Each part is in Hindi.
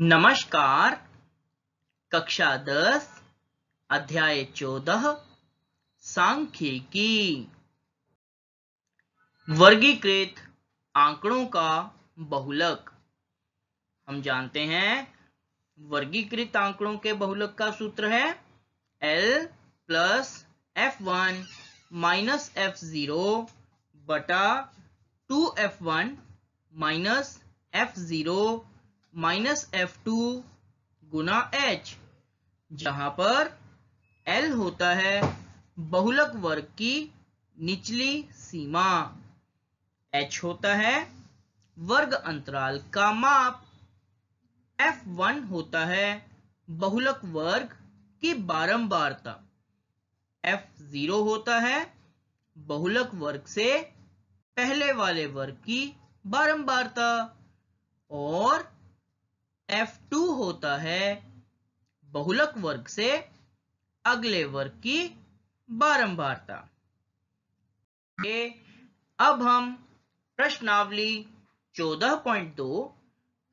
नमस्कार कक्षा दस अध्याय चौदह सांख्यिकी वर्गीकृत आंकड़ों का बहुलक हम जानते हैं वर्गीकृत आंकड़ों के बहुलक का सूत्र है L plus F one minus F zero बटा two F one minus F zero minus F two गुना एच जहां पर एल होता है बहुलक वर्ग की निचली सीमा एच होता है वर्ग अंतराल का माप एफ वन होता है बहुलक वर्ग की बारंबारता एफ जीरो होता है बहुलक वर्ग से पहले वाले वर्ग की बारंबारता और F2 होता है बहुलक वर्ग से अगले वर्ग की बारंबारता अब हम प्रश्नावली 14.2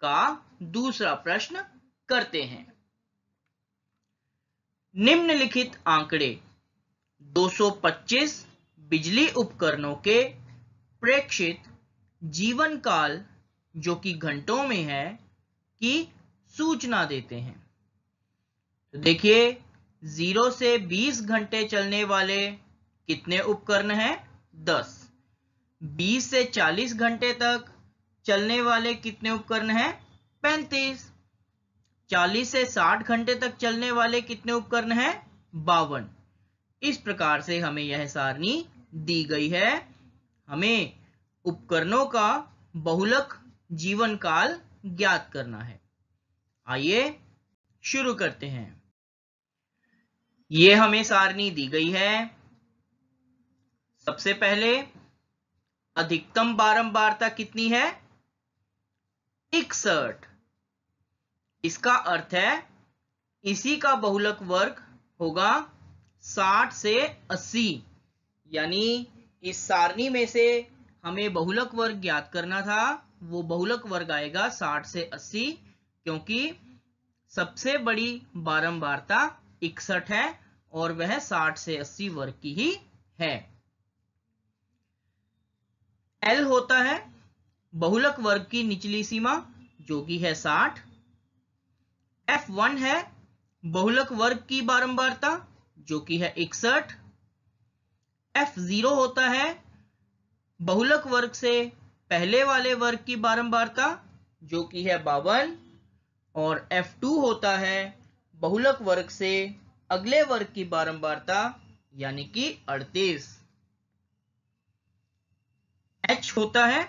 का दूसरा प्रश्न करते हैं निम्नलिखित आंकड़े 225 बिजली उपकरणों के प्रेक्षित जीवन काल जो कि घंटों में है की सूचना देते हैं तो देखिए जीरो से बीस घंटे चलने वाले कितने उपकरण हैं दस बीस से चालीस घंटे तक चलने वाले कितने उपकरण हैं पैंतीस चालीस से साठ घंटे तक चलने वाले कितने उपकरण हैं बावन इस प्रकार से हमें यह सारणी दी गई है हमें उपकरणों का बहुलक जीवन काल ज्ञात करना है आइए शुरू करते हैं ये हमें सारणी दी गई है सबसे पहले अधिकतम बारंबारता कितनी है इकसठ इसका अर्थ है इसी का बहुलक वर्ग होगा 60 से 80 यानी इस सारणी में से हमें बहुलक वर्ग ज्ञात करना था वो बहुलक वर्ग आएगा साठ से अस्सी क्योंकि सबसे बड़ी बारंबारता इकसठ है और वह साठ से अस्सी वर्ग की ही है L होता है बहुलक वर्ग की निचली सीमा जो कि है साठ एफ वन है बहुलक वर्ग की बारंबारता जो कि है इकसठ एफ जीरो होता है बहुलक वर्ग से पहले वाले वर्ग की बारंबारता जो कि है बावन और F2 होता है बहुलक वर्ग से अगले वर्ग की बारंबारता यानी कि 38 H होता है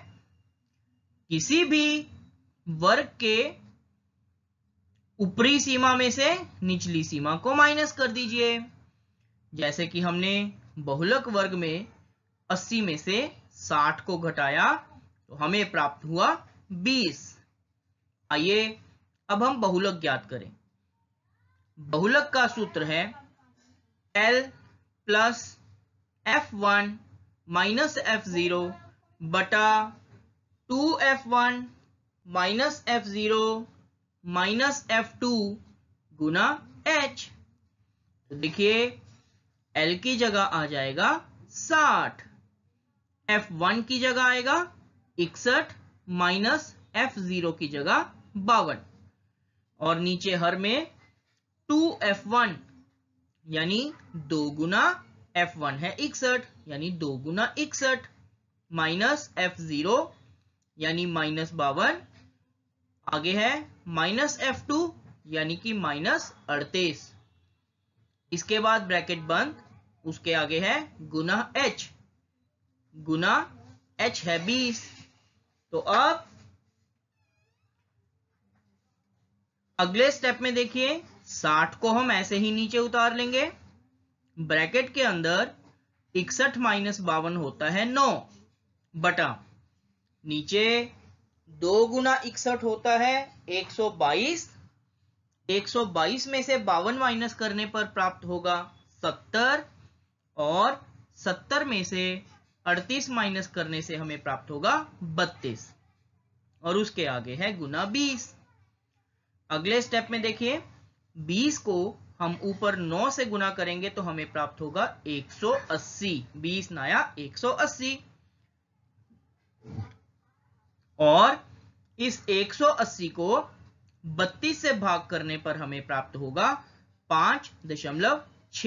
किसी भी वर्ग के ऊपरी सीमा में से निचली सीमा को माइनस कर दीजिए जैसे कि हमने बहुलक वर्ग में 80 में से 60 को घटाया तो हमें प्राप्त हुआ 20 आइए अब हम बहुलक ज्ञात करें बहुलक का सूत्र है L plus F one minus F zero बटा two F one minus F zero minus F two गुना एच तो देखिए एल की जगह आ जाएगा साठ एफ वन की जगह आएगा इकसठ माइनस एफ जीरो की जगह बावन और नीचे हर में टू एफ वन यानी दो गुना एफ वन है इकसठ यानी दो गुना इकसठ माइनस एफ जीरो यानी माइनस बावन आगे है माइनस एफ टू यानी कि माइनस अड़तीस इसके बाद ब्रैकेट बंद उसके आगे है गुना एच गुना एच है बीस तो अब अगले स्टेप में देखिए 60 को हम ऐसे ही नीचे उतार लेंगे ब्रैकेट के अंदर इकसठ माइनस बावन होता है नौ बटा नीचे दो गुना इकसठ होता है 122 122 में से बावन माइनस करने पर प्राप्त होगा 70 और 70 में से अड़तीस माइनस करने से हमें प्राप्त होगा बत्तीस और उसके आगे है गुना बीस अगले स्टेप में देखिए बीस को हम ऊपर 9 से गुना करेंगे तो हमें प्राप्त होगा 180 20 नया 180 और इस 180 को 32 से भाग करने पर हमें प्राप्त होगा पांच दशमलव छ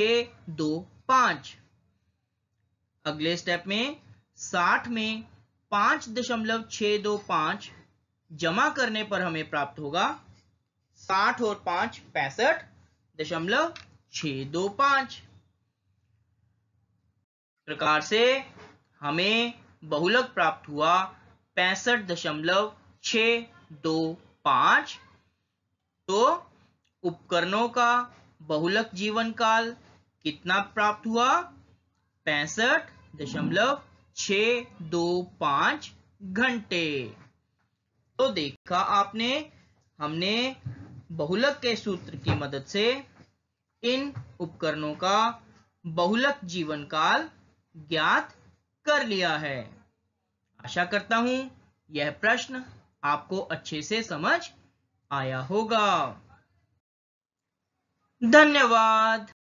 दो पांच अगले स्टेप में साठ में पांच दशमलव छ दो पांच जमा करने पर हमें प्राप्त होगा साठ और पांच पैंसठ दशमलव छ दो पांच प्रकार से हमें बहुलक प्राप्त हुआ पैंसठ दशमलव छ दो पांच तो उपकरणों का बहुलक जीवन काल कितना प्राप्त हुआ पैंसठ दशमलव छ दो पांच घंटे तो देखा आपने हमने बहुलक के सूत्र की मदद से इन उपकरणों का बहुलक जीवन काल ज्ञात कर लिया है आशा करता हूं यह प्रश्न आपको अच्छे से समझ आया होगा धन्यवाद